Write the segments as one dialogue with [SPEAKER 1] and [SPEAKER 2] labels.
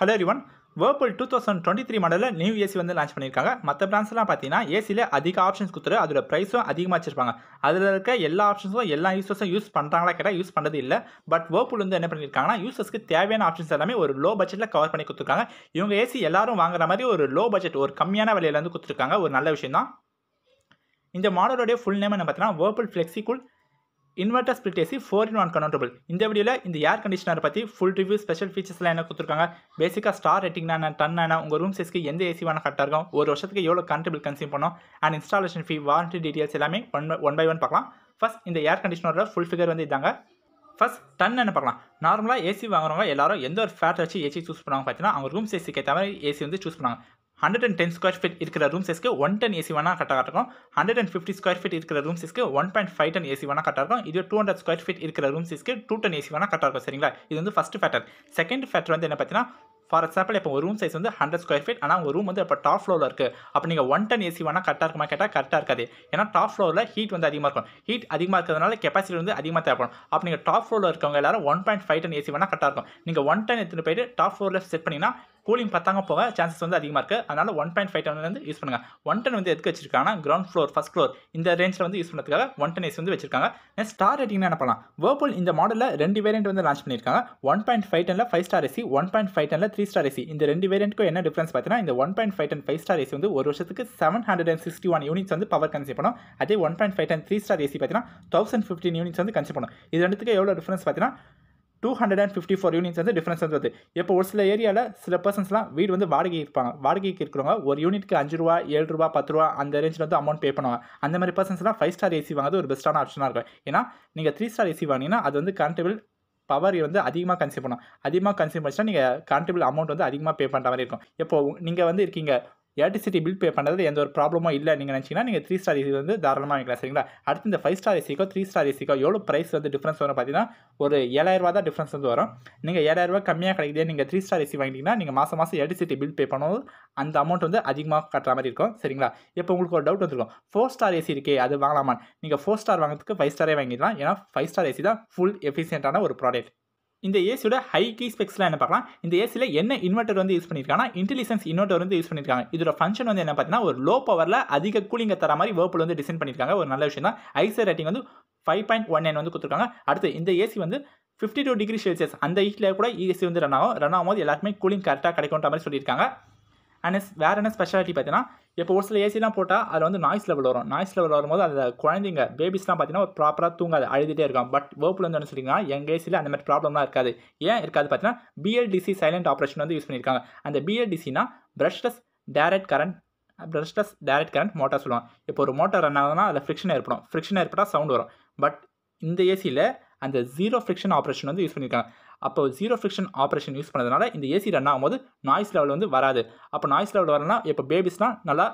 [SPEAKER 1] hello one Whirlpool two thousand twenty three மாடலில் new AC வந்து launch பண்ணியிருக்காங்க மற்ற பிராண்ட்ஸ்லாம் பார்த்தீங்கன்னா ஏசியில் அதிக ஆப்ஷன்ஸ் கொடுத்துரு அதோட ப்ரைஸும் அதிகமாக வச்சிருப்பாங்க அதில் இருக்க எல்லா ஆப்ஷன்ஸும் எல்லா யூசர்ஸும் யூஸ் பண்ணுறாங்களா கேட்டால் யூஸ் பண்ணுறது இல்லை பட் வேர்புல் வந்து என்ன பண்ணியிருக்காங்கன்னா யூசர்ஸ்க்கு தேவையான ஆப்ஷன்ஸ் எல்லாமே ஒரு லோ பட்ஜெட்டில் கவர் பண்ணி கொடுத்துருக்காங்க இவங்க ஏசி எல்லாரும் வாங்குற மாதிரி ஒரு லோ பட்ஜெட் ஒரு கம்மியான விலையிலேருந்து கொடுத்துருக்காங்க ஒரு நல்ல விஷயம் தான் இந்த மாடலோடைய ஃபுல் நேம் என்ன பார்த்தீங்கன்னா Whirlpool Flexicool inverter split AC four in one convertible இந்த வீடியோவில் இந்த ஏர் கண்டிஷனர் பற்றி ஃபுல் ரிவ்யூ ஸ்பெஷல் ஃபீச்சர்ஸ்லாம் என்ன கொடுத்துருக்காங்க பேசிக்காக ஸ்டார் ரேட்டிங்னா என்ன என்ன உங்கள் ரூம் சைஸ்க்கு எந்த ஏசி வேணால் கரெக்டாக இருக்கும் ஒரு வருஷத்துக்கு எவ்வளோ கரண்ட்டபிள் கன்சியூம் பண்ணும் and installation fee warranty details எல்லாமே ஒன் ஒன் பை ஒன் பார்க்கலாம் ஃபஸ்ட் இந்த ஏர் கண்டிஷனோட ஃபுல் ஃபிகர் வந்து இதாங்க ஃபஸ்ட் டன் என்ன பார்க்கலாம் நார்மலாக ஏசி வாங்குறவங்க எல்லாரும் எந்த ஒரு ஃபேட் வச்சு ஏசி சூஸ் பண்ணுவாங்க பார்த்தீங்கன்னா அவங்க ரூம் சைஸ்க்கு ஏற்ற மாதிரி ஏசி வந்து சூஸ் பண்ணுவாங்க hundred and ten square feet இருக்கிற ரூம்ஸ்க்கு ஒன் டென் ஏசி வேணால் கரெக்டாக இருக்கும் hundred and fifty square feet இருக்கிற ரூம்ஸ்க்கு one point five ton AC வேணால் கரெக்டாக இருக்கும் இது டூ ஹண்ட்ரட் ஸ்கொயர் ஃபீட் இருக்கிற ரூம்ஸ்க்கு டூ டென் ஏசி வேணால் கரெக்டாக இருக்கும் சரிங்களா இது வந்து ஃபஸ்ட் ஃபேக்டர் செகண்ட் ஃபேக்டர் வந்து என்ன பார்த்தீங்கன்னா ஃபார் எக்ஸாம்பிள் இப்போ ஒரு ரூம் சைஸ் வந்து ஹண்ட்ரட் ஸ்கொயர் ஃபீட் ஆனால் உங்கள் ரூம் வந்து இப்போ டாப் ஃப்ளோரில் இருக்குது அப்போ நீங்கள் ஒன் டன் ஏசி வேணால் கரெக்டாக இருக்குமா கேட்டால் கரெக்டாக இருக்காது ஏன்னா டாப் ஃப்ளோரில் ஹீட் வந்து அதிகமாக இருக்கும் ஹீட் அதிகமாக இருக்கிறதுனால கெப்பாசிட்டி வந்து அதிகமாக தேவைப்படும் அப்போ நீங்கள் டாப் ஃப்ளோரில் இருக்கவங்க எல்லாரும் one point five ton AC வேணால் கரெக்டாக இருக்கும் நீங்கள் ஒன் டன் எடுத்துகிட்டு போயிட்டு டாப் ஃப்ளோரில் செட் பண்ணிங்கன்னா கூலிங் பத்தாங்க போக சான்சஸ் வந்து அதிகமாக இருக்குது அதனால் ஒன் பாயிண்ட் ஃபைவ் டென் வந்து யூஸ் பண்ணுங்கள் ஒன் டென் வந்து எதுக்கு வச்சிருக்காங்க கிரவுண்ட் ஃப்ளோர் ஃபஸ்ட் ஃப்ளோர் இந்த ரேஞ்சில் வந்து யூஸ் பண்ணுறதுக்காக ஒன் டென் எஸ் வந்து வச்சிருக்காங்க நெக்ஸ்ட் ஸ்டார் ரேட்டிங்னா என்ன பண்ணலாம் வேர்பூல் இந்த மாடலில் ரெண்டு வேரியன்ட் வந்து லான்ச் பண்ணியிருக்காங்க ஒன் பாயிண்ட் ஃபைவ் டென்ல five star AC one point five டெனில் த்ரீ ஸ்டார் ஏசி இந்த ரெண்டு வேரியன்ட்டுக்கும் என்ன டிஃப்ரென்ஸ் பார்த்தீங்கன்னா இந்த one point five ton five star AC வந்து ஒரு வருஷத்துக்கு seven hundred and sixty one units வந்து பவர் கன்சியூம் பண்ணும் அதே one point five ton three star AC பார்த்தீங்கன்னா தௌசண்ட் ஃபிஃப்டின் யூனிட்ஸ் வந்து கன்சியூம் பண்ணும் இது ரெண்டுத்துக்கு எவ்வளோ டிஃப்ரென்ஸ் பார்த்தீங்கன்னா two hundred and fifty four units வந்து டிஃப்ரென்ஸ் வந்து இப்போ ஒரு சில ஏரியாவில் சில பர்சன்ஸ்லாம் வீடு வந்து வாடகை இருப்பாங்க வாடகைக்கு இருக்கிறவங்க ஒரு யூனிட்க்கு அஞ்சு ரூபா ஏழு ரூபா பத்து ரூபா அந்த ரேஞ்சில் வந்து அமௌண்ட் பே பண்ணுவாங்க அந்த மாதிரி பர்சன்ஸ்லாம் ஃபைவ் ஸ்டார் ஏசி வாங்குறது ஒரு பெஸ்ட்டான ஆப்ஷனாக இருக்கும் ஏன்னா நீங்கள் த்ரீ ஸ்டார் ஏசி வாங்கினீங்கன்னா அது வந்து கரண்ட் பில் பவர் வந்து அதிகமாக கன்சியூம் பண்ணும் அதிகமாக கன்சியூம் பண்ணிச்சுன்னா நீங்கள் கரண்ட் அமௌண்ட் வந்து அதிகமாக பே பண்ணுற மாதிரி இருக்கும் இப்போது நீங்கள் வந்து இருக்கீங்க எலக்ட்ரிசிட்டி பில் பே பண்ணுறது எந்த ஒரு ப்ராப்ளமும் இல்லை நீங்கள் நினச்சிங்கன்னா நீங்கள் த்ரீ ஸ்டார் ஏசி வந்து தாராளமாக வாங்கிக்கலாம் சரிங்களா அடுத்து இந்த ஃபைவ் ஸ்டார் ஏசிக்கோ த்ரீ ஸ்டார் ஏசிக்கோ எவ்வளோ ப்ரைஸ் வந்து டிஃப்ரென்ஸ் வரும் பார்த்தீங்கன்னா ஒரு ஏழாயிரரூபா தான் டிஃப்ரென்ஸ் வந்து வரும் நீங்கள் ஏழாயிரரூபா கம்மியாக கிடைக்குது நீங்கள் த்ரீ ஸ்டார் ஏசி வாங்கிட்டீங்கன்னா நீங்கள் மாதம் மாதம் எலக்ட்ரிசிட்டி பில் பே பண்ணணும் அந்த அமௌண்ட் வந்து அதிகமாக கட்டுற மாதிரி இருக்கும் சரிங்களா இப்போ உங்களுக்கு ஒரு டவுட் வந்துருக்கும் ஃபோர் ஸ்டார் ஏசி இருக்கே அது வாங்கலாமா நீங்கள் ஃபோர் ஸ்டார் வாங்குறதுக்கு ஃபைவ் ஸ்டாரே வாங்கிடலாம் ஏன்னா ஃபைவ் ஸ்டார் ஏசி தான் ஃபுல் எஃபிஷியண்ட்டான ஒரு ப்ராடக்ட் இந்த ஏசியோட ஹை கீ ஸ்பெக்ஸ்லாம் என்ன பார்க்கலாம் இந்த ஏசியில் என்ன இன்வெர்ட்டர் வந்து யூஸ் பண்ணியிருக்காங்க இன்டெலிஜென்ஸ் இன்வெர்ட்டர் வந்து யூஸ் பண்ணியிருக்காங்க இதோட ஃபங்க்ஷன் வந்து என்ன பார்த்தீங்கன்னா ஒரு லோ பவரில் அதிக கூலிங்க தர மாதிரி வேர்பிள் வந்து டிசைன் பண்ணியிருக்காங்க ஒரு நல்ல விஷயம் தான் ஐசர் ரேட்டிங் வந்து ஃபைவ் பாயிண்ட் ஒன் நைன் வந்து கொடுத்துருக்காங்க அடுத்து இந்த ஏசி வந்து ஃபிஃப்டி டூ டிகிரி செல்சியஸ் அந்த ஹீட்டில் கூட ஏசி e வந்து ரன் ஆகும் ரன் ஆகும்போது எல்லாருமே கூலிங் கரெக்டாக கிடைக்கும்ன்ற மாதிரி சொல்லியிருக்காங்க அண்ட் வேறு என்ன ஸ்பெஷாலிட்டி பார்த்தீங்கன்னா இப்போ ஒரு சில ஏசிலாம் போட்டால் அதில் வந்து நாய்ஸ் லெவல் வரும் நாய்ஸ் லெவல் வரும்போது அந்த குழந்தைங்க பேபிஸ்லாம் பார்த்தீங்கன்னா ப்ராப்பராக தூங்காது அழுதுகிட்டே இருக்கும் பட் வேர்ப்பில் வந்து சொல்லிங்கன்னா எங்கள் ஏசியில் அந்த மாதிரி ப்ராப்ளம்லாம் இருக்காது ஏன் இருக்காது பார்த்தீங்கன்னா பிஎல்டிசி சைலண்ட் ஆப்ரேஷன் வந்து யூஸ் பண்ணியிருக்காங்க அந்த பிஎல்டிசினா brushless direct current brushless direct current motor சொல்லுவாங்க இப்போ ஒரு மோட்டார் ரன் ஆகுதுன்னா அதில் ஃப்ரிக்ஷன் ஏற்படும் ஃப்ரிக்ஷன் ஏற்பட்டால் சவுண்ட் வரும் பட் இந்த ஏசியில் அந்த ஜீரோ ஃப்ரிக்ஷன் ஆப்ரேஷன் வந்து யூஸ் பண்ணியிருக்காங்க அப்போ ஜீரோ ஃபிரிக்ஷன் ஆப்ரேஷன் யூஸ் பண்ணதுனால இந்த ஏசி ரன் ஆகும்போது நாய்ஸ் லெவல் வந்து வராது அப்போ நாய்ஸ் லெவல் வரலாம் இப்போ பேபிஸ்லாம் நல்லா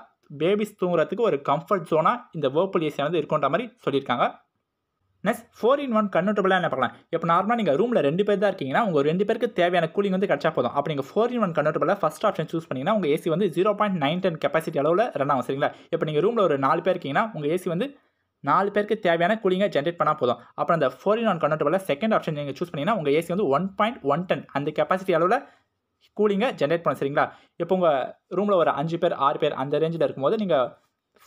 [SPEAKER 1] பேபிஸ் தூங்குறதுக்கு ஒரு கம்ஃபர்ட் ஜோனாக இந்த வேர்புல் ஏசியானது இருக்குன்ற மாதிரி சொல்லியிருக்காங்க நெக்ஸ்ட் ஃபோர் இன் ஒன் கன்வெர்டபுளாக என்ன பார்க்கலாம் இப்போ நார்மலாக நீங்கள் ரூமில் ரெண்டு பேர் தான் இருக்கீங்கன்னா உங்கள் ரெண்டு பேருக்கு தேவையான கூலிங் வந்து கிடச்சா போதும் அப்போ நீங்கள் ஃபோர் இன் ஒன் கன்வெர்டபுளாக ஃபஸ்ட் ஆப்ஷன் சூஸ் பண்ணிங்கன்னா உங்கள் ஏசி வந்து zero point nine ton capacity அளவில் ரன் ஆகும் சரிங்களா இப்போ நீங்கள் ரூமில் ஒரு நாலு பேர் இருக்கீங்கன்னா உங்கள் ஏசி வந்து நாலு பேருக்கு தேவையான கூலிங்கை ஜென்ரேட் பண்ணால் போதும் அப்புறம் அந்த ஃபோர் இன் ஒன் கன்வெர்ட்டபிளில் செகண்ட் ஆப்ஷன் நீங்கள் சூஸ் பண்ணிங்கன்னா உங்கள் ஏசி வந்து ஒன் பாயிண்ட் ஒன் டென் அந்த கெப்பாசிட்டி அளவில் கூலிங்கை ஜென்ரேட் பண்ண சரிங்களா இப்போ உங்கள் ரூமில் ஒரு அஞ்சு பேர் ஆறு பேர் அந்த ரேஞ்சில் இருக்கும்போது நீங்கள்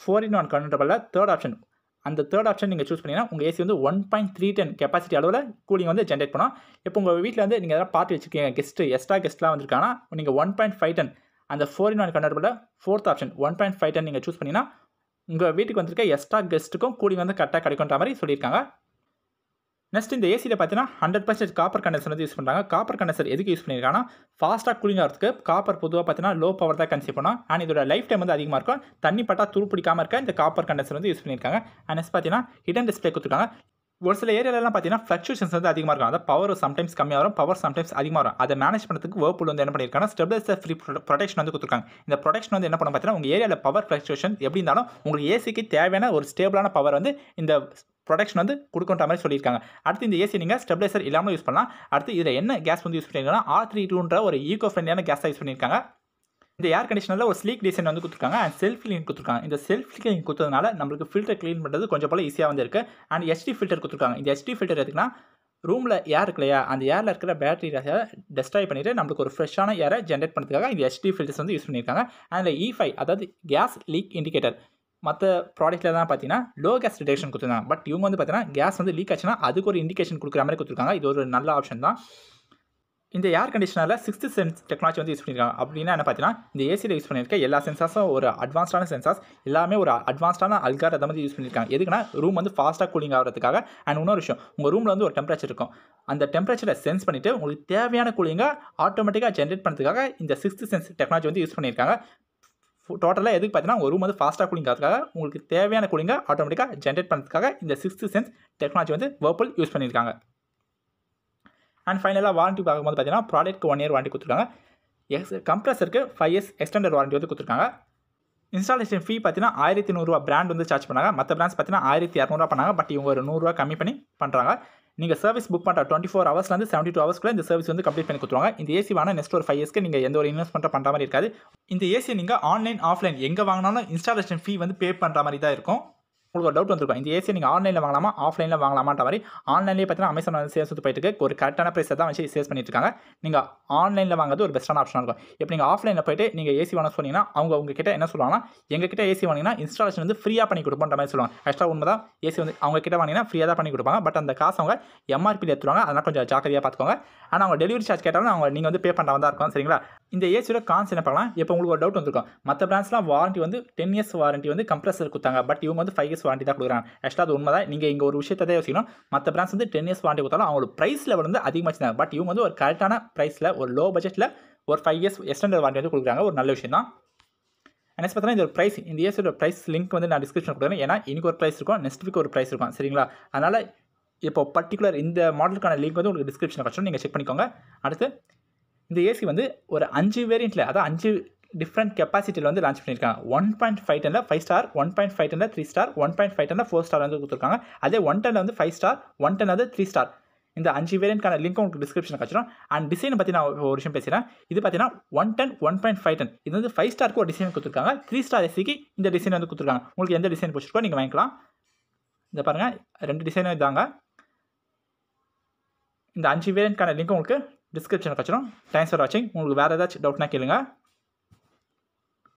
[SPEAKER 1] ஃபோர் இன் ஒன் கன்வெர்ட்டபிளில் தேர்ட் ஆப்ஷன் அந்த தேர்ட் ஆப்ஷன் நீங்கள் சூஸ் பண்ணிங்கன்னா உங்கள் ஏசி வந்து one point three ton capacity அளவில் கூலிங் வந்து ஜென்ரேட் பண்ணோம் இப்போ உங்கள் வீட்டில் வந்து நீங்கள் எதாவது பார்ட்டி வச்சுருக்கீங்க கெஸ்ட்டு எக்ஸ்ட்ரா கெஸ்ட்லாம் வந்திருக்காங்கன்னா நீங்கள் ஒன் பாயிண்ட் ஃபைவ் டென் அந்த ஃபோர் இன் ஒன் கன்வெர்ட்டபிளில் fourth option one point five ton நீங்கள் சூஸ் பண்ணிங்கன்னா உங்கள் வீட்டுக்கு வந்திருக்க எக்ஸ்ட்ரா கெஸ்ட்டுக்கும் கூடி வந்து கரெக்டாக கிடைக்குன்ற மாதிரி சொல்லியிருக்காங்க நெக்ஸ்ட் இந்த ஏசியில் பார்த்தீங்கன்னா ஹண்ட்ரட் பர்சன்ட் காப்பர் கண்டென்சர் வந்து யூஸ் பண்ணுறாங்க காப்பர் கண்டென்சர் எதுக்கு யூஸ் பண்ணியிருக்காங்கன்னா ஃபாஸ்ட்டாக கூலிங் ஆகிறதுக்கு காப்பர் பொதுவாக பார்த்தீங்கன்னா லோ பவர் தான் கன்சியூ பண்ணோம் அண்ட் இதோட லைஃப் டைம் வந்து அதிகமாக இருக்கும் தண்ணி பட்டா துருப்பிடிக்காமல் இருக்க இந்த காப்பர் கண்டென்சர் வந்து யூஸ் பண்ணியிருக்காங்க அண்ட் நெக்ஸ்ட் பார்த்தீங்கன்னா ஹிடன் டிஸ்பிளே கொடுத்துருக்காங்க ஒரு சில ஏரியாலலாம் பார்த்தீங்கன்னா ஃப்ளக்சுவேஷன்ஸ் வந்து அதிகமாக இருக்கும் அந்த பவர் சம்டைம்ஸ் கம்மியாக வரும் பவர் சம்டைம்ஸ் அதிகமாக வரும் அதை மேனேஜ் பண்ணுறதுக்கு வேர்பூல் வந்து என்ன பண்ணியிருக்காங்க ஸ்டெபிலைசர் ஃப்ரீ ப்ரொடெக்ஷன் வந்து கொடுத்துருக்காங்க இந்த ப்ரொடெக்ஷன் வந்து என்ன பண்ண பார்த்தீங்கன்னா உங்கள் ஏரியாவில் பவர் ஃப்ளக்சுவேஷன் எப்படி இருந்தாலும் உங்களுக்கு ஏசிக்கு தேவையான ஒரு ஸ்டேபிளான பவர் வந்து இந்த ப்ரொடெக்ஷன் வந்து கொடுக்கன்ற மாதிரி சொல்லியிருக்காங்க அடுத்து இந்த ஏசி நீங்கள் ஸ்டெப்லைசர் இல்லாமல் யூஸ் பண்ணலாம் அடுத்து இதில் என்ன கேஸ் வந்து யூஸ் பண்ணியிருக்காங்கன்னா ஆர் த்ரீ டூன்ற ஒரு ஈகோ ஃப்ரெண்ட்லியான கேஸாக யூஸ் பண்ணியிருக்காங்க இந்த ஏர் கண்டிஷனில் ஒரு ஸ்லீக் டிசைன் வந்து கொடுத்துருக்காங்க அண்ட் செல்ஃப் கிளீன் கொடுத்துருக்காங்க இந்த செல்ஃப் கிளீன் கொடுத்ததுனால நம்மளுக்கு ஃபில்டர் க்ளீன் பண்ணுறது கொஞ்சம் போல ஈஸியாக வந்து இருக்குது அண்ட் எஸ்டி ஃபில்டர் கொடுத்துருக்காங்க இந்த எஸ்டி ஃபில்டர் எதுக்குன்னா ரூமில் ஏர் இருக்கலையா இல்லையா அந்த ஏரில் இருக்கிற பேட்டரி டெஸ்ட்ராய் பண்ணிவிட்டு நம்மளுக்கு ஒரு ஃப்ரெஷ்ஷான ஏரை ஜென்ரேட் பண்ணுறதுக்காக இந்த எஸ்டி ஃபில்டர்ஸ் வந்து யூஸ் பண்ணியிருக்காங்க அண்ட் இ ஃபைவ் அதாவது கேஸ் லீக் இண்டிகேட்டர் மற்ற ப்ராடக்ட்டில் தான் பார்த்தீங்கன்னா லோ கேஸ் டிடெக்ஷன் கொடுத்துருந்தாங்க பட் இவங்க வந்து பார்த்தீங்கன்னா கேஸ் வந்து லீக் ஆச்சுன்னா அதுக்கு ஒரு இண்டிகேஷன் கொடுக்குற மாதிரி கொடுத்துருக்காங்க இது ஒரு நல்ல ஆப்ஷன் தான் இந்த ஏர் கண்டிஷனரில் சிக்ஸ்த்து சென்ஸ் டெக்னாலஜி வந்து யூஸ் பண்ணியிருக்காங்க அப்படின்னா என்ன பார்த்தீங்கன்னா இந்த ஏசியில் யூஸ் பண்ணியிருக்க எல்லா சென்சார்ஸும் ஒரு அட்வான்ஸ்டான சென்சார்ஸ் எல்லாமே ஒரு அட்வான்ஸ்டான அல்கார் அதை வந்து யூஸ் பண்ணியிருக்காங்க எதுக்குன்னா ரூம் வந்து ஃபாஸ்ட்டாக கூலிங் ஆகிறதுக்காக அண்ட் இன்னொரு விஷயம் உங்கள் ரூமில் வந்து ஒரு டெம்பரேச்சர் இருக்கும் அந்த டெம்பரேச்சரை சென்ஸ் பண்ணிவிட்டு உங்களுக்கு தேவையான கூலிங்காக ஆட்டோமேட்டிக்காக ஜென்ரேட் பண்ணுறதுக்காக இந்த சிக்ஸ்த்து சென்ஸ் டெக்னாலஜி வந்து யூஸ் பண்ணியிருக்காங்க டோட்டலாக எதுக்கு பார்த்தீங்கன்னா ஒரு ரூம் வந்து ஃபாஸ்ட்டாக கூலிங் ஆகிறதுக்காக உங்களுக்கு தேவையான கூலிங்காக ஆட்டோமேட்டிக்காக ஜென்ரேட் பண்ணுறதுக்காக இந்த சிக்ஸ்த்து சென்ஸ் டெக்னாலஜி வந்து வேர்புல் யூஸ் பண்ணியிருக்காங்க அண்ட் ஃபைனலாக வாரண்ட்டி பார்க்கும்போது பார்த்தீங்கன்னா ப்ராடக்ட்க்கு ஒன் இயர் வாரண்ட்டி கொடுத்துருக்காங்க எக்ஸ் கம்ப்ரஸருக்கு ஃபைவ் இயர்ஸ் எக்ஸ்டெண்டட் வாரண்ட்டி வந்து கொடுத்துருக்காங்க இன்ஸ்டாலேஷன் ஃபீ பார்த்தீங்கன்னா ஆயிரத்தி நூறுரூவா பிராண்ட் வந்து சார்ஜ் பண்ணாங்க மற்ற பிராண்ட்ஸ் பார்த்தீங்கன்னா ஆயிரத்தி இரநூறுவா பண்ணாங்க பட் இவங்க ஒரு நூறுரூவா கம்மி பண்ணி பண்ணுறாங்க நீங்கள் சர்வீஸ் புக் பண்ணுற டுவெண்ட்டி ஃபோர் ஹவர்ஸ்லேருந்து செவன்ட்டி டூ ஹவர்ஸ்க்குள்ள இந்த சர்வீஸ் வந்து கம்ப்ளீட் பண்ணி கொடுத்துருவாங்க இந்த ஏசி வாங்க நெக்ஸ்ட் ஒரு ஃபைவ் இயர்ஸ்க்கு நீங்கள் எந்த ஒரு இன்வெஸ்ட்மெண்ட் பண்ணுற மாதிரி இருக்காது இந்த ஏசி நீங்கள் ஆன்லைன் ஆஃப்லைன் எங்கே வாங்கினாலும் இன்ஸ்டாலேஷன் ஃபீ வந்து பே பண்ணுற மாதிரி தான் இருக்கும் உங்களுக்கு ஒரு டவுட் வந்துருக்கும் இந்த ஏசி நீங்கள் ஆன்லைனில் வாங்கலாமா ஆஃப்லைனில் வாங்கலாமான்ற மாதிரி ஆன்லைன்லேயே பார்த்தீங்கன்னா அமேசான் வந்து சேல்ஸ் போயிட்டு இருக்கு ஒரு கரெக்டான ப்ரைஸ் தான் வச்சு சேல்ஸ் பண்ணிட்டு இருக்காங்க நீங்கள் ஆன்லைனில் வாங்குறது ஒரு பெஸ்ட்டான ஆப்ஷனாக இருக்கும் இப்போ நீங்கள் ஆஃப்லைனில் போயிட்டு நீங்கள் ஏசி வாங்க சொன்னீங்கன்னா அவங்க உங்ககிட்ட என்ன சொல்லுவாங்கன்னா எங்ககிட்ட ஏசி வாங்கினீங்கன்னா இன்ஸ்டாலேஷன் வந்து ஃப்ரீயாக பண்ணி கொடுப்போம் மாதிரி சொல்லுவாங்க எக்ஸ்ட்ரா உண்மை தான் ஏசி வந்து அவங்க கிட்ட வாங்கினீங்கன்னா ஃப்ரீயாக தான் பண்ணி கொடுப்பாங்க பட் அந்த காசு அவங்க எம்ஆர்பியில் எடுத்துருவாங்க அதனால் கொஞ்சம் ஜாக்கிரதையாக பார்த்துக்கோங்க ஆனால் அவங்க டெலிவரி சார்ஜ் கேட்டாலும் அவங்க நீங்கள் வந்து பே பண்ணுறவங்க தான் இருக்கும் சரிங்களா இந்த ஏசியோட கான்ஸ் என்ன பார்க்கலாம் இப்போ உங்களுக்கு ஒரு டவுட் வந்திருக்கும் மற்ற பிராண்ட்ஸ்லாம் வாரண்டி வந்து டென் இயர்ஸ் வாரண்டி வந்து கம்ப்ரஸர் கொடுத்தாங்க பட் இவங்க வந்து ஃபைவ் இயர்ஸ் வாரண்ட்டி தான் கொடுக்குறாங்க எக்ஸ்ட்ரா அது உண்மைதான் நீங்கள் இங்கே ஒரு விஷயத்தை தான் யோசிக்கணும் மற்ற பிராண்ட்ஸ் வந்து டென் இயர்ஸ் வாரண்டி கொடுத்தாலும் அவங்களோட ப்ரைஸ் லெவல் வந்து அதிகமாக வச்சுருந்தாங்க பட் இவங்க வந்து ஒரு கரெக்டான ப்ரைஸில் ஒரு லோ பட்ஜெட்டில் ஒரு ஃபைவ் இயர்ஸ் எக்ஸ்டெண்டட் வாரண்ட்டி வந்து கொடுக்குறாங்க ஒரு நல்ல விஷயம் தான் நெக்ஸ்ட் பார்த்தீங்கன்னா இது ஒரு ப்ரைஸ் இந்த இயர்ஸோட ப்ரைஸ் லிங்க் வந்து நான் டிஸ்கிரிப்ஷன் கொடுக்குறேன் ஏன்னா இன்றைக்கி ஒரு ப்ரைஸ் இருக்கும் நெக்ஸ்ட் வீக் ஒரு ப்ரைஸ் இருக்கும் சரிங்களா அதனால் இப்போ பர்டிகுலர் இந்த மாடலுக்கான லிங்க் வந்து உங்களுக்கு டிஸ்கிரிப்ஷன் கஷ்டம் நீங்கள் செக் பண்ணிக்கோங்க அடுத்து இந்த ஏசி வந்து ஒரு அஞ்சு வேரியண்ட்டில் அதாவது அஞ்சு டிஃப்ரெண்ட் கெப்பாசிட்டியில் வந்து லான்ச் பண்ணியிருக்காங்க ஒன் பாயிண்ட் ஃபைவ் டெனில் five star one point five டெனில் three star one point five டெனில் ஃபோர் ஸ்டார் வந்து கொடுத்துருக்காங்க அதே ஒன் டனில் வந்து ஃபைவ் ஸ்டார் ஒன் டென் வந்து த்ரீ ஸ்டார் இந்த அஞ்சு வேரியன்ட்கான லிங்க் உங்களுக்கு டிஸ்கிரிப்ஷன் கச்சிடும் அண்ட் டிசைன் பற்றி நான் ஒரு விஷயம் பேசுகிறேன் இது பார்த்தீங்கன்னா one ton one point five ton இது வந்து ஃபைவ் ஸ்டாருக்கு ஒரு டிசைன் கொடுத்துருக்காங்க த்ரீ ஸ்டார் ஏசிக்கு இந்த டிசைன் வந்து கொடுத்துருக்காங்க உங்களுக்கு எந்த டிசைன் பிடிச்சிருக்கோ நீங்கள் வாங்கிக்கலாம் இந்த பாருங்கள் ரெண்டு டிசைனும் இதாங்க இந்த அஞ்சு வேரியன்ட்கான லிங்க் உங்களுக்கு டிஸ்கிரிப்ஷனில் கிடச்சிடும் தேங்க்ஸ் ஃபார் வாட்சிங் உங்களுக்கு வேறு ஏதாச்சும் டவுட்னா கேளுங்கள்